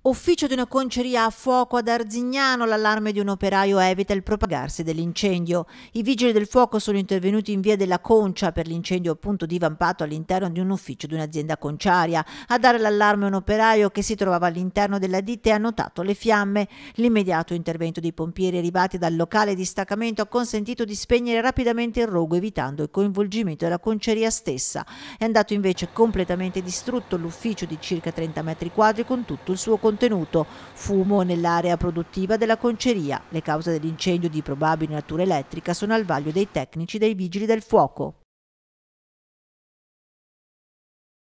Ufficio di una conceria a fuoco ad Arzignano, l'allarme di un operaio evita il propagarsi dell'incendio. I vigili del fuoco sono intervenuti in via della Concia per l'incendio appunto divampato all'interno di un ufficio di un'azienda conciaria. A dare l'allarme un operaio che si trovava all'interno della ditta e ha notato le fiamme. L'immediato intervento dei pompieri arrivati dal locale di staccamento ha consentito di spegnere rapidamente il rogo evitando il coinvolgimento della conceria stessa. È andato invece completamente distrutto l'ufficio di circa 30 metri quadri con tutto il suo contorno contenuto fumo nell'area produttiva della conceria. Le cause dell'incendio di probabile natura elettrica sono al vaglio dei tecnici dei vigili del fuoco.